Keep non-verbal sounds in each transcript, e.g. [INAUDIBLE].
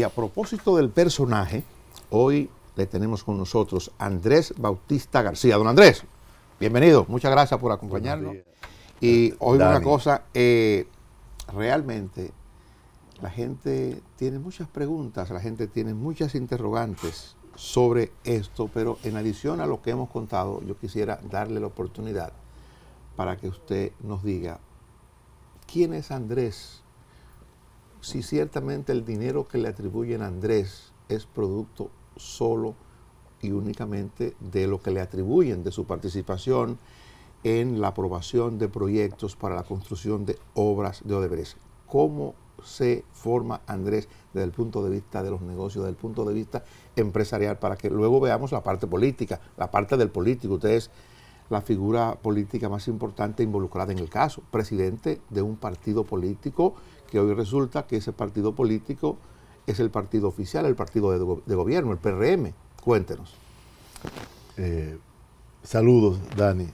Y a propósito del personaje, hoy le tenemos con nosotros Andrés Bautista García. Don Andrés, bienvenido, muchas gracias por acompañarnos. Y hoy una cosa, eh, realmente la gente tiene muchas preguntas, la gente tiene muchas interrogantes sobre esto, pero en adición a lo que hemos contado, yo quisiera darle la oportunidad para que usted nos diga quién es Andrés si ciertamente el dinero que le atribuyen a Andrés es producto solo y únicamente de lo que le atribuyen de su participación en la aprobación de proyectos para la construcción de obras de Odebrecht. ¿Cómo se forma Andrés desde el punto de vista de los negocios, desde el punto de vista empresarial, para que luego veamos la parte política, la parte del político. Usted es la figura política más importante involucrada en el caso, presidente de un partido político que hoy resulta que ese partido político es el partido oficial, el partido de, gobierno, el PRM. Cuéntenos. Eh, saludos, Dani.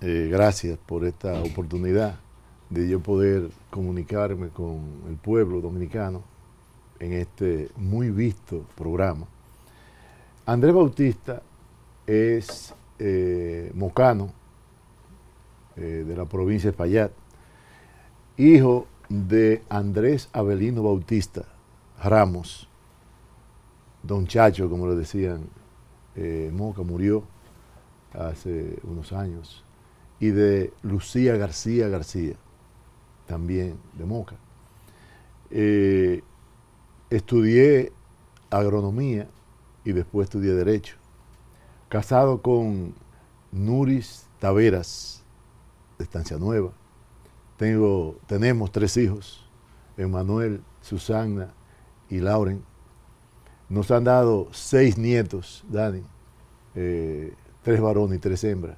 Eh, gracias por esta oportunidad de yo poder comunicarme con el pueblo dominicano en este muy visto programa. Andrés Bautista es eh, mocano de la provincia de Payat, hijo de Andrés Avelino Bautista Ramos, don Chacho, como le decían, eh, Moca murió hace unos años, y de Lucía García García, también de Moca. Eh, estudié agronomía y después estudié derecho. Casado con Nuris Taveras, de Estancia Nueva, tengo, tenemos tres hijos, Emanuel, Susana y Lauren. Nos han dado seis nietos, Dani, eh, tres varones y tres hembras.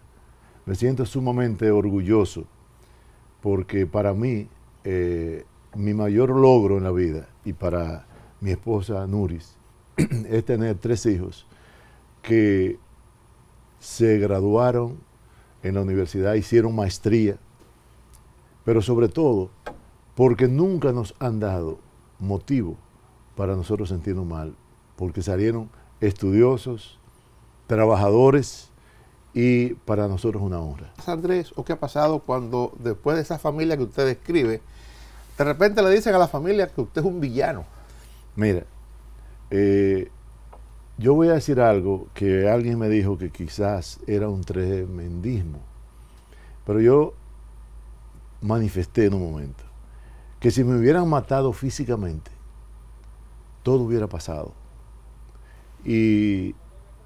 Me siento sumamente orgulloso porque para mí eh, mi mayor logro en la vida y para mi esposa Nuris [CLEARS THROAT] es tener tres hijos que se graduaron en la universidad, hicieron maestría, pero sobre todo porque nunca nos han dado motivo para nosotros sentirnos mal, porque salieron estudiosos, trabajadores y para nosotros una honra. Andrés, ¿o qué ha pasado cuando después de esa familia que usted describe, de repente le dicen a la familia que usted es un villano? Mira, eh, yo voy a decir algo que alguien me dijo que quizás era un tremendismo, pero yo manifesté en un momento, que si me hubieran matado físicamente, todo hubiera pasado. Y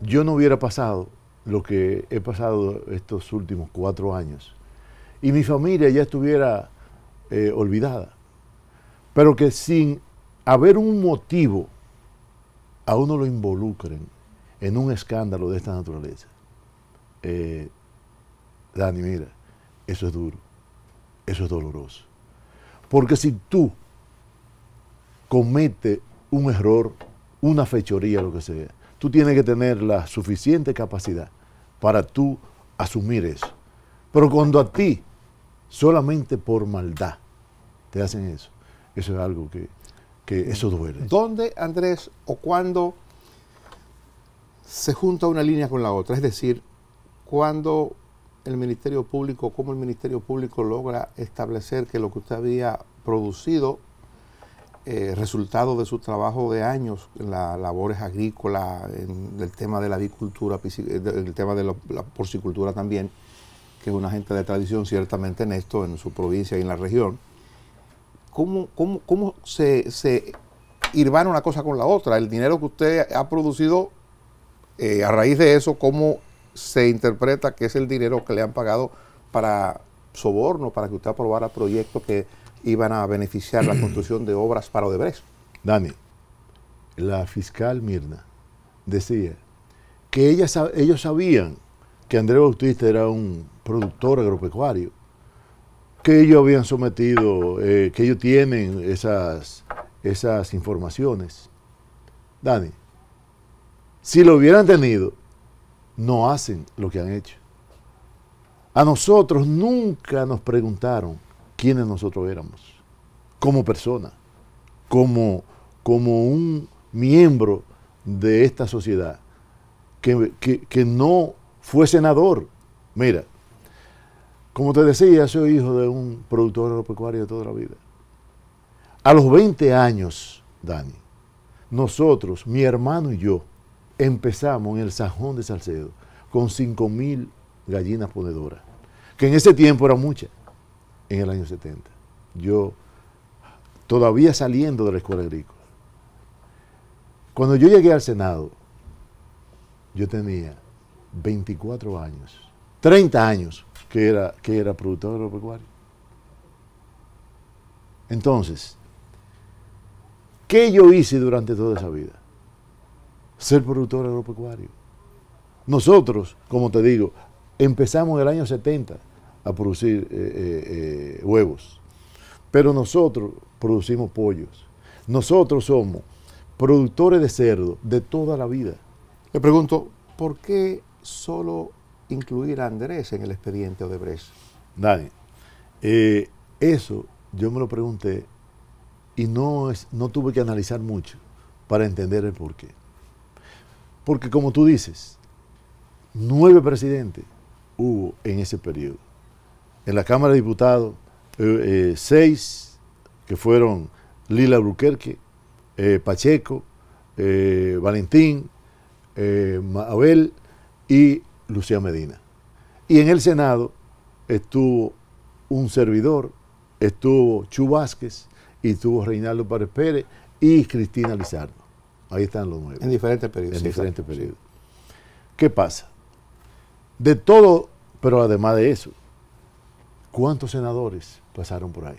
yo no hubiera pasado lo que he pasado estos últimos cuatro años. Y mi familia ya estuviera eh, olvidada. Pero que sin haber un motivo, a uno lo involucren en un escándalo de esta naturaleza. Eh, Dani, mira, eso es duro. Eso es doloroso. Porque si tú cometes un error, una fechoría, lo que sea, tú tienes que tener la suficiente capacidad para tú asumir eso. Pero cuando a ti, solamente por maldad, te hacen eso, eso es algo que, eso duele. ¿Dónde, Andrés, o cuándo se junta una línea con la otra? Es decir, cuando el Ministerio Público, cómo el Ministerio Público logra establecer que lo que usted había producido, eh, resultado de su trabajo de años en las labores agrícolas, en el tema de la avicultura, eh, el tema de la, porcicultura también, que es una gente de tradición ciertamente en esto, en su provincia y en la región, ¿cómo, se, se una cosa con la otra? El dinero que usted ha producido eh, a raíz de eso, ¿cómo se interpreta que es el dinero que le han pagado para soborno, para que usted aprobara proyectos que iban a beneficiar la [CLEARS THROAT] construcción de obras para Odebrecht. Dani, la fiscal Mirna decía que ellos sabían que Andrés Bautista era un productor agropecuario, que ellos habían sometido, eh, que ellos tienen esas, esas informaciones. Dani, si lo hubieran tenido, no hacen lo que han hecho. A nosotros nunca nos preguntaron quiénes nosotros éramos, como persona, como, como un miembro de esta sociedad, que, que, que no fue senador. Mira, como te decía, soy hijo de un productor agropecuario de toda la vida. A los 20 años, Dani, nosotros, mi hermano y yo, empezamos en el Sajón de Salcedo con 5.000 gallinas ponedoras, que en ese tiempo eran muchas, en el año 70. Yo, todavía saliendo de la escuela agrícola, cuando yo llegué al Senado, yo tenía 24 años, 30 años que era, que era productor agropecuario. Entonces, ¿qué yo hice durante toda esa vida? ser productor agropecuario. Nosotros, como te digo, empezamos en el año 70 a producir eh, eh, eh, huevos, pero nosotros producimos pollos. Nosotros somos productores de cerdo de toda la vida. Le pregunto, ¿por qué solo incluir a Andrés en el expediente Odebrecht? Dani, eso yo me lo pregunté y no, no tuve que analizar mucho para entender el porqué. Porque como tú dices, nueve presidentes hubo en ese periodo. En la Cámara de Diputados, eh, eh, seis que fueron Lila Bruquerque, eh, Pacheco, Valentín, Abel y Lucía Medina. Y en el Senado estuvo un servidor, estuvo Chu Vázquez, y estuvo Reinaldo Párez Pérez y Cristina Lizardo. Ahí están los nuevos. En diferentes periodos. En diferentes periodos. ¿Qué pasa? De todo, pero además de eso, ¿cuántos senadores pasaron por ahí?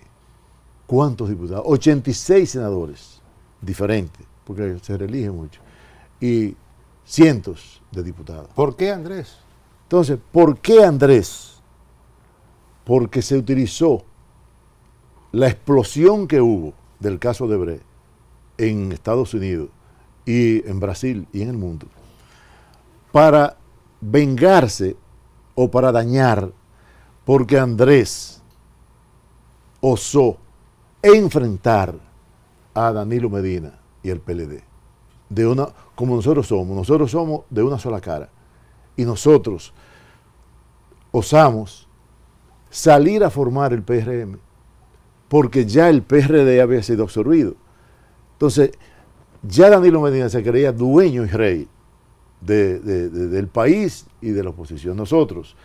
¿Cuántos diputados? 86 senadores diferentes, porque se reeligen mucho. Y cientos de diputados. ¿Por qué Andrés? Entonces, ¿por qué Andrés? Porque se utilizó la explosión que hubo del caso de Bre en Estados Unidos y en Brasil y en el mundo, para vengarse o para dañar, porque Andrés osó enfrentar a Danilo Medina y el PLD. De una, como nosotros somos, nosotros somos de una sola cara. Y nosotros osamos salir a formar el PRM, porque ya el PRD había sido absorbido. Entonces, ya Danilo Medina se creía dueño y rey del país y de la oposición. Nosotros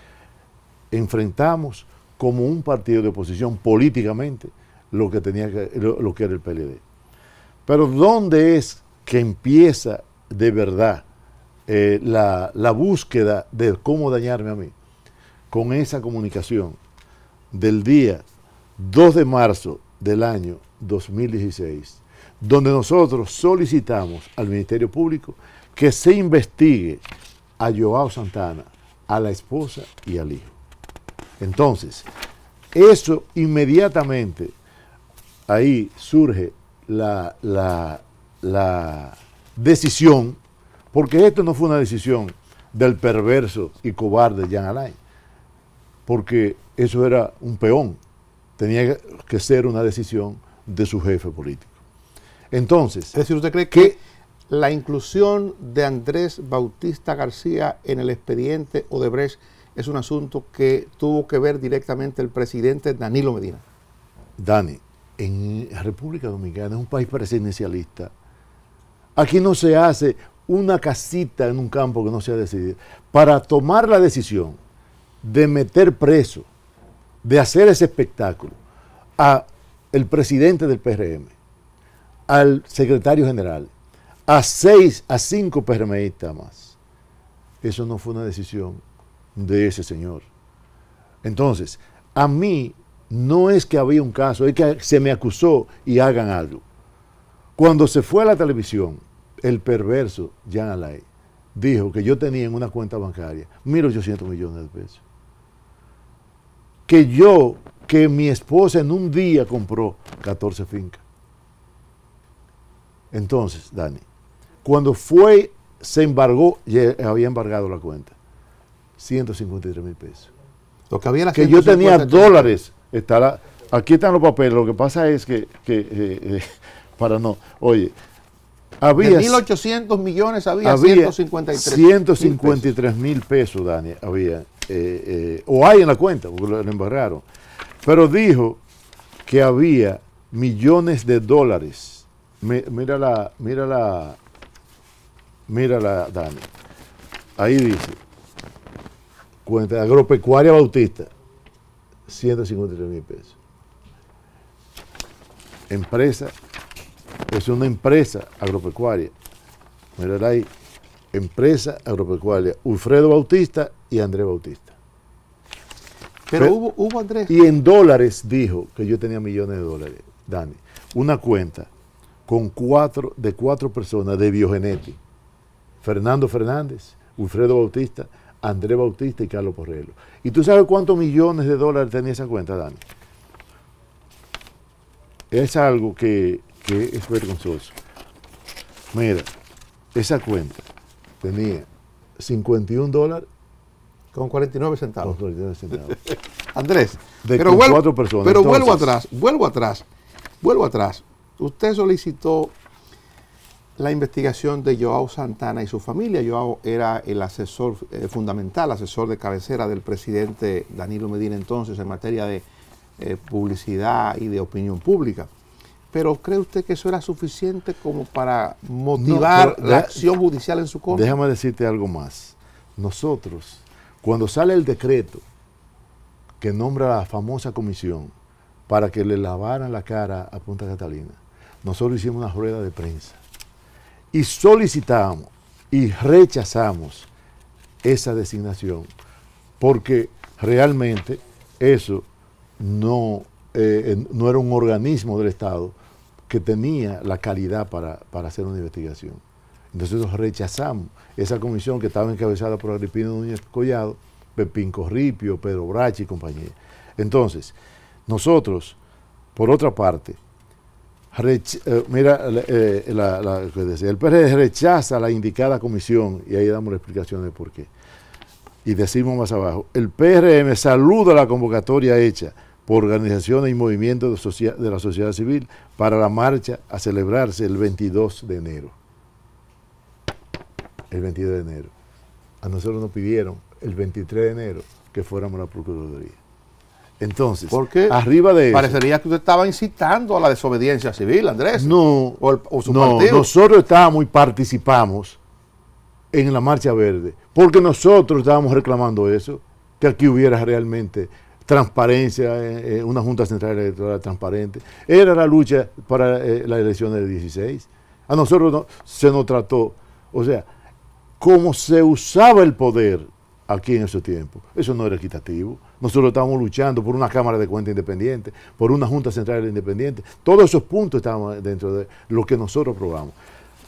enfrentamos como un partido de oposición políticamente lo que, tenía que era el PLD. Pero ¿dónde es que empieza de verdad eh, la, búsqueda de cómo dañarme a mí? Con esa comunicación del día 2 de marzo del año 2016, donde nosotros solicitamos al Ministerio Público que se investigue a Joao Santana, a la esposa y al hijo. Entonces, eso inmediatamente, ahí surge la, la, la decisión, porque esto no fue una decisión del perverso y cobarde Jean Alain, porque eso era un peón, tenía que ser una decisión de su jefe político. Entonces. ¿usted cree que, la inclusión de Andrés Bautista García en el expediente Odebrecht es un asunto que tuvo que ver directamente el presidente Danilo Medina? Dani, en República Dominicana es un país presidencialista. Aquí no se hace una casita en un campo que no se ha decidido. Para tomar la decisión de meter preso, de hacer ese espectáculo a el presidente del PRM, al secretario general, a seis, a cinco PRMistas más. Eso no fue una decisión de ese señor. Entonces, a mí no es que había un caso, es que se me acusó y hagan algo. Cuando se fue a la televisión, el perverso Jan Alay dijo que yo tenía en una cuenta bancaria 1.800 millones de pesos. Que yo, que mi esposa en un día compró 14 fincas. Entonces, Dani, cuando fue, se embargó, había embargado la cuenta. 153 mil pesos. Lo que había yo tenía dólares. Está aquí están los papeles. Lo que pasa es que, eh, eh, [LAUGHS] para no, oye, había... 1.800 millones había, había 153 153 mil pesos. Dani, había. Eh, o hay en la cuenta, porque lo, embargaron. Pero dijo que había millones de dólares mira la, mira la, mira la, Dani. Ahí dice, cuenta agropecuaria Bautista, 153 mil pesos. Empresa, es una empresa agropecuaria. Mírala ahí, empresa agropecuaria, Ulfredo Bautista y Andrés Bautista. Pero, hubo, hubo Andrés. Y en dólares dijo que yo tenía millones de dólares, Dani. Una cuenta con cuatro, de cuatro personas de Biogeneti. Fernando Fernández, Wilfredo Bautista, André Bautista y Carlos Porrello. ¿Y tú sabes cuántos millones de dólares tenía esa cuenta, Dani? Es algo que, es vergonzoso. Mira, esa cuenta tenía 51 dólares con 49 centavos. centavos. [LAUGHS] Andrés, de pero, personas, pero vuelvo atrás, vuelvo atrás, vuelvo atrás. Usted solicitó la investigación de Joao Santana y su familia. Joao era el asesor eh, fundamental, asesor de cabecera del presidente Danilo Medina entonces en materia de eh, publicidad y de opinión pública. Pero ¿cree usted que eso era suficiente como para motivar la acción judicial en su contra? Déjame decirte algo más. Nosotros, cuando sale el decreto que nombra la famosa comisión para que le lavaran la cara a Punta Catalina, nosotros hicimos una rueda de prensa y solicitamos y rechazamos esa designación porque realmente eso no, eh, no era un organismo del Estado que tenía la calidad para, para hacer una investigación. Entonces nosotros rechazamos esa comisión que estaba encabezada por Agripino Núñez Collado, Pepín Corripio, Pedro Brachi y compañía. Entonces, nosotros, por otra parte, eh, mira, eh, la, el PRD e rechaza la indicada comisión y ahí damos la explicación de por qué. Y decimos más abajo, el PRM saluda la convocatoria hecha por organizaciones y movimientos de, de la sociedad civil para la marcha a celebrarse el 22 de enero. El 22 de enero. A nosotros nos pidieron el 23 de enero que fuéramos a la Procuraduría. Entonces, arriba de eso... parecería que usted estaba incitando a la desobediencia civil, Andrés. No, nosotros estábamos y participamos en la marcha verde, porque nosotros estábamos reclamando eso, que aquí hubiera realmente transparencia, eh, eh, una Junta Central Electoral transparente. Era la lucha para las eh, la elección del 16. A nosotros se nos trató, o sea, cómo se usaba el poder aquí en esos tiempo. Eso no era equitativo. Nosotros estábamos luchando por una Cámara de Cuentas independiente, por una Junta Central Independiente. Todos esos puntos estaban dentro de lo que nosotros probamos.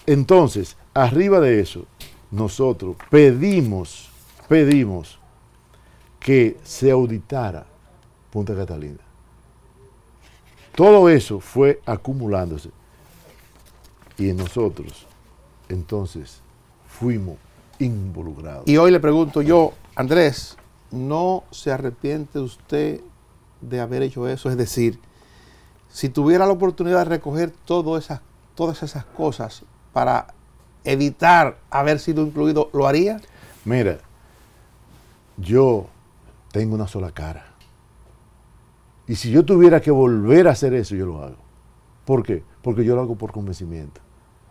Entonces, arriba de eso, nosotros pedimos, pedimos que se auditara Punta Catalina. Todo eso fue acumulándose. Y nosotros, entonces, fuimos Involucrado. Y hoy le pregunto yo, Andrés, ¿no se arrepiente usted de haber hecho eso? Es decir, si tuviera la oportunidad de recoger todas esas cosas para evitar haber sido incluido, ¿lo haría? Mira, yo tengo una sola cara. Y si yo tuviera que volver a hacer eso, yo lo hago. ¿Por qué? Porque yo lo hago por convencimiento.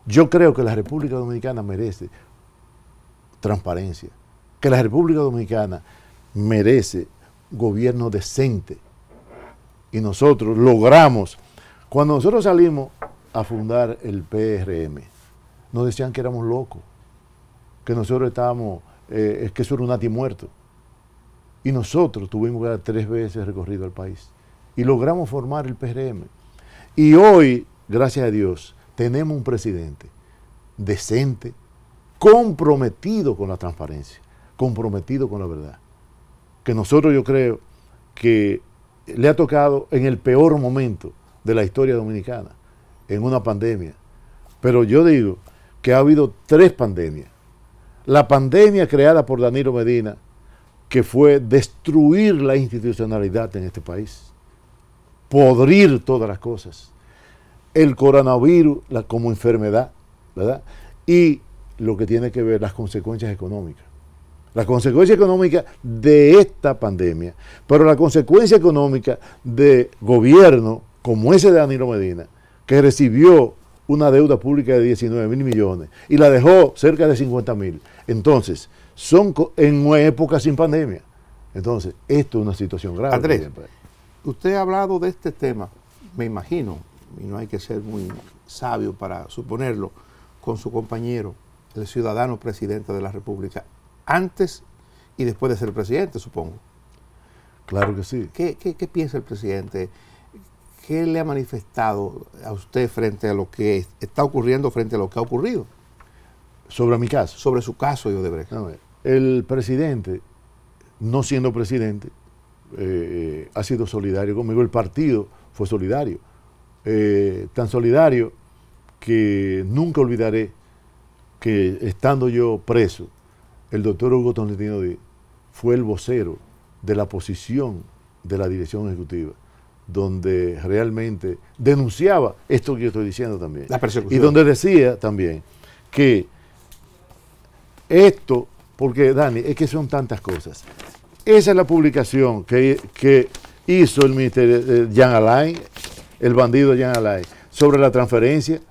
Yo creo que la República Dominicana merece transparencia, que la República Dominicana merece gobierno decente. Y nosotros logramos, cuando nosotros salimos a fundar el PRM, nos decían que éramos locos, que nosotros estábamos, eh, es que eso era un nati muerto. Y nosotros tuvimos que dar tres veces recorrido al país. Y logramos formar el PRM. Y hoy, gracias a Dios, tenemos un presidente decente, comprometido con la transparencia, comprometido con la verdad. Que nosotros yo creo que le ha tocado en el peor momento de la historia dominicana, en una pandemia. Pero yo digo que ha habido tres pandemias. La pandemia creada por Danilo Medina, que fue destruir la institucionalidad en este país, podrir todas las cosas. El coronavirus como enfermedad, ¿verdad? Y lo que tiene que ver las consecuencias económicas. La consecuencia económica de esta pandemia, pero la consecuencia económica de gobierno como ese de Danilo Medina, que recibió una deuda pública de 19 mil millones y la dejó cerca de 50 mil. Entonces, son en una época sin pandemia. Entonces, esto es una situación grave. Andrés, usted ha hablado de este tema, me imagino, y no hay que ser muy sabio para suponerlo, con su compañero el ciudadano presidente de la República, antes y después de ser presidente, supongo. Claro que sí. ¿Qué, piensa el presidente? ¿Qué le ha manifestado a usted frente a lo que está ocurriendo, frente a lo que ha ocurrido? Sobre mi caso. Sobre su caso, yo de el presidente, no siendo presidente, eh, eh, ha sido solidario conmigo. El partido fue solidario. Eh, tan solidario que nunca olvidaré que estando yo preso, el doctor Hugo Tonnetino fue el vocero de la posición de la dirección ejecutiva, donde realmente denunciaba esto que yo estoy diciendo también. La Y donde decía también que esto, porque Dani, es que son tantas cosas. Esa es la publicación que, hizo el ministerio eh, Jean Alain, el bandido Jean Alain, sobre la transferencia,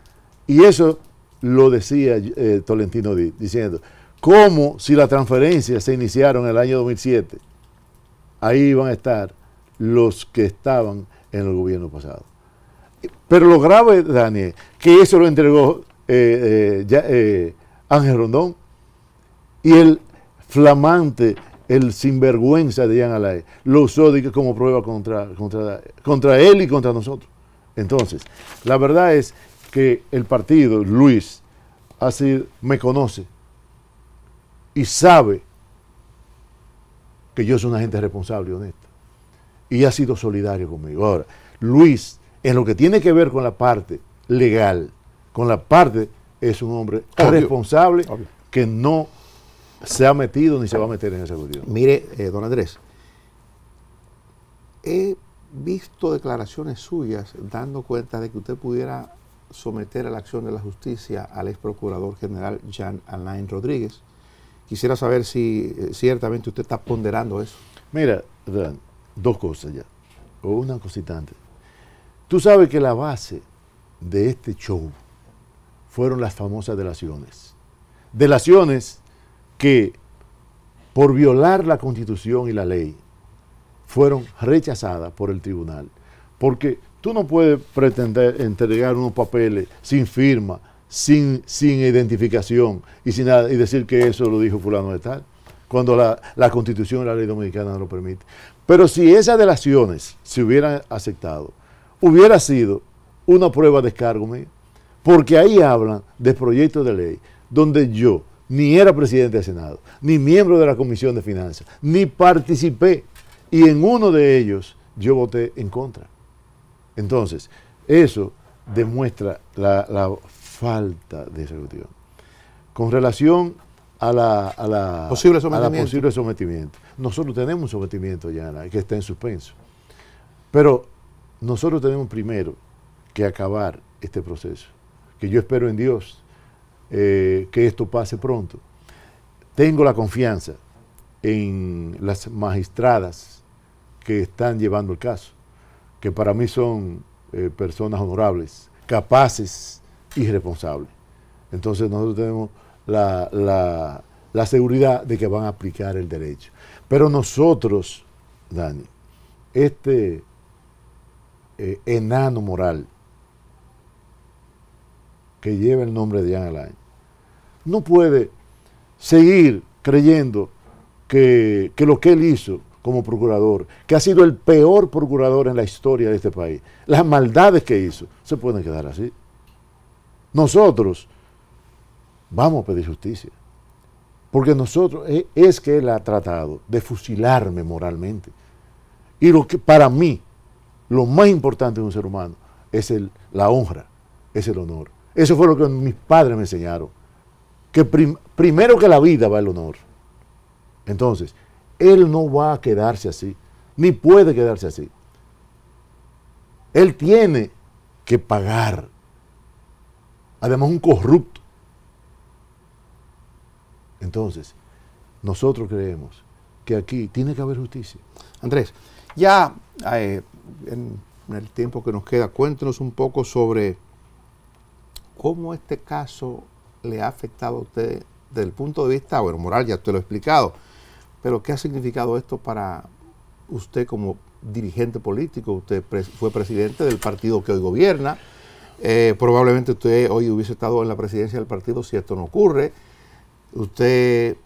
y eso lo decía eh, Tolentino diciendo, como si las transferencias se iniciaron en el año 2007, ahí van a estar los que estaban en el gobierno pasado. Pero lo grave, Daniel, que eso lo entregó eh, eh, Ángel Rondón y el flamante, el sinvergüenza de Jan Alay, lo usó como prueba contra, contra, contra él y contra nosotros. Entonces, la verdad es que el partido, Luis, me conoce y sabe que yo soy una agente responsable y honesta. Y ha sido solidario conmigo. Ahora, Luis, en lo que tiene que ver con la parte legal, con la parte, es un hombre responsable que no se ha metido ni se va a meter en esa cuestión. Mire, eh, don Andrés, he visto declaraciones suyas dando cuenta de que usted pudiera someter a la acción de la justicia al ex procurador general Jean Alain Rodríguez. Quisiera saber si eh, ciertamente usted está ponderando eso. Mira, Dan, dos cosas ya, o una cosita antes. Tú sabes que la base de este show fueron las famosas delaciones. Delaciones que, por violar la constitución y la ley, fueron rechazadas por el tribunal. Porque Tú no puedes pretender entregar unos papeles sin firma, sin, sin identificación y sin nada, y decir que eso lo dijo fulano de tal, cuando la, constitución y la ley dominicana no lo permite. Pero si esas delaciones se hubieran aceptado, hubiera sido una prueba de descargo mío, porque ahí hablan de proyectos de ley donde yo ni era presidente del Senado, ni miembro de la Comisión de Finanzas, ni participé, y en uno de ellos yo voté en contra. Entonces, eso demuestra la, falta de ejecución. Con relación a la, posible sometimiento. Nosotros tenemos un sometimiento ya que está en suspenso. Pero nosotros tenemos primero que acabar este proceso. Que yo espero en Dios eh, que esto pase pronto. Tengo la confianza en las magistradas que están llevando el caso que para mí son eh, personas honorables, capaces y responsables. Entonces nosotros tenemos la, seguridad de que van a aplicar el derecho. Pero nosotros, Dani, este eh, enano moral que lleva el nombre de Jan Alain, no puede seguir creyendo que, lo que él hizo como procurador, que ha sido el peor procurador en la historia de este país. Las maldades que hizo se pueden quedar así. Nosotros vamos a pedir justicia, porque nosotros e, es que él ha tratado de fusilarme moralmente. Y lo que para mí, lo más importante de un ser humano es el, la honra, es el honor. Eso fue lo que mis padres me enseñaron, que primero que la vida va el honor. Entonces, él no va a quedarse así, ni puede quedarse así. Él tiene que pagar. Además, un corrupto. Entonces, nosotros creemos que aquí tiene que haber justicia. Andrés, ya eh, en, el tiempo que nos queda, cuéntenos un poco sobre cómo este caso le ha afectado a usted desde el punto de vista, bueno, moral, ya te lo he explicado, pero ¿qué ha significado esto para usted como dirigente político? Usted fue presidente del partido que hoy gobierna. Eh, probablemente usted hoy hubiese estado en la presidencia del partido si esto no ocurre. Usted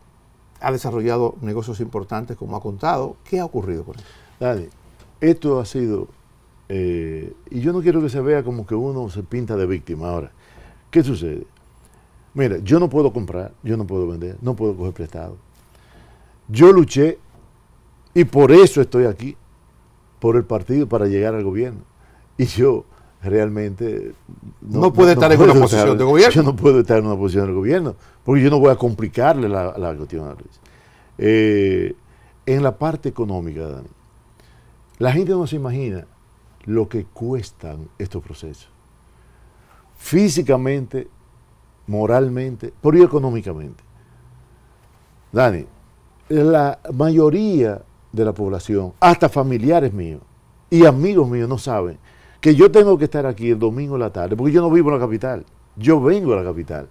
ha desarrollado negocios importantes como ha contado. ¿Qué ha ocurrido con eso? Dale, esto ha sido, eh, y yo no quiero que se vea como que uno se pinta de víctima ahora. ¿Qué sucede? Mira, yo no puedo comprar, yo no puedo vender, no puedo coger prestado, yo luché y por eso estoy aquí, por el partido, para llegar al gobierno. Y yo realmente... No, puede estar en una posición de gobierno. Yo no puedo estar en una posición de gobierno, porque yo no voy a complicarle la, cuestión a Luis. Eh, en la parte económica, Dani, la gente no se imagina lo que cuestan estos procesos. Físicamente, moralmente, pero económicamente. Dani, la mayoría de la población, hasta familiares míos y amigos míos no saben que yo tengo que estar aquí el domingo en la tarde, porque yo no vivo en la capital, yo vengo a la capital.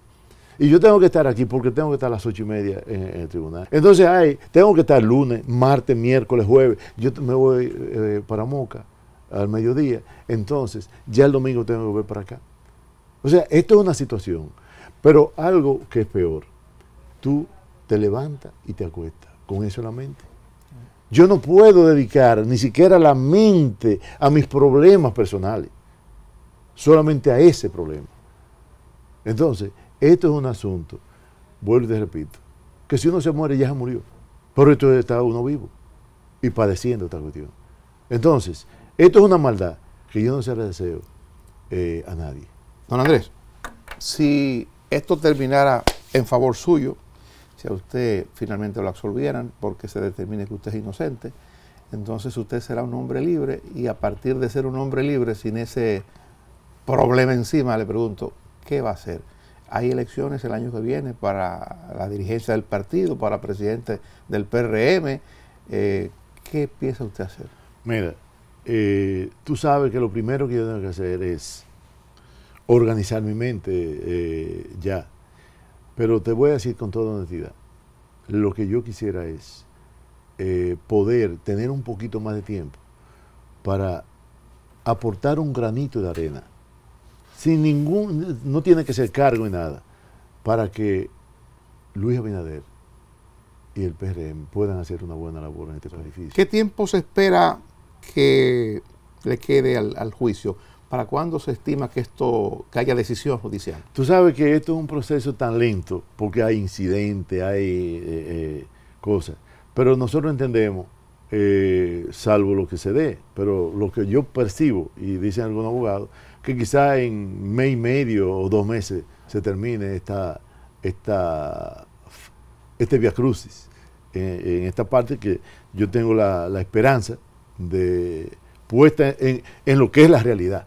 Y yo tengo que estar aquí porque tengo que estar a las ocho y media en, el tribunal. Entonces, tengo que estar lunes, martes, miércoles, jueves. Yo me voy eh, para Moca al mediodía. Entonces, ya el domingo tengo que volver para acá. O sea, esto es una situación. Pero algo que es peor. Tú te levantas y te acuestas con eso en la mente. Yo no puedo dedicar ni siquiera la mente a mis problemas personales, solamente a ese problema. Entonces, esto es un asunto, vuelvo y te repito, que si uno se muere ya se murió, pero esto está uno vivo y padeciendo esta cuestión. Entonces, esto es una maldad que yo no se la deseo eh, a nadie. Don Andrés, si esto terminara en favor suyo, si a usted finalmente lo absolvieran porque se determine que usted es inocente, entonces usted será un hombre libre y a partir de ser un hombre libre sin ese problema encima, le pregunto, ¿qué va a hacer? Hay elecciones el año que viene para la dirigencia del partido, para presidente del PRM. Eh, ¿Qué piensa usted hacer? Mira, eh, tú sabes que lo primero que yo tengo que hacer es organizar mi mente eh, ya pero te voy a decir con toda honestidad, lo que yo quisiera es eh, poder tener un poquito más de tiempo para aportar un granito de arena, sin ningún, no tiene que ser cargo ni nada, para que Luis Abinader y el PRM puedan hacer una buena labor en este país. ¿Qué tiempo se espera que le quede al juicio? ¿Para cuándo se estima que esto, que haya decisión judicial? Tú sabes que esto es un proceso tan lento, porque hay incidentes, hay eh, eh, cosas. Pero nosotros entendemos, eh, salvo lo que se dé, pero lo que yo percibo, y dicen algunos abogados, que quizá en mes y medio o dos meses se termine esta, esta, este Via Crucis. En, esta parte que yo tengo la, esperanza de puesta en, en, lo que es la realidad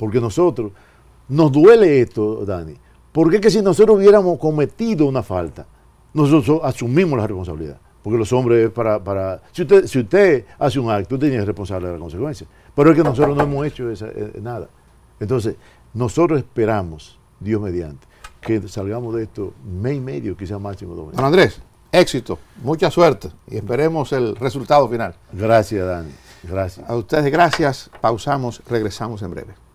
porque nosotros, nos duele esto, Dani, porque es que si nosotros hubiéramos cometido una falta, nosotros asumimos la responsabilidad. Porque los hombres, para, para si, usted, si usted hace un acto, usted tiene responsable de las consecuencias. Pero es que nosotros no hemos hecho eh, eh, nada. Entonces, nosotros esperamos, Dios mediante, que salgamos de esto mes y medio, quizás máximo dos meses. Andrés, éxito, mucha suerte y esperemos el resultado final. Gracias, Dani. Gracias. A ustedes, gracias. Pausamos, regresamos en breve.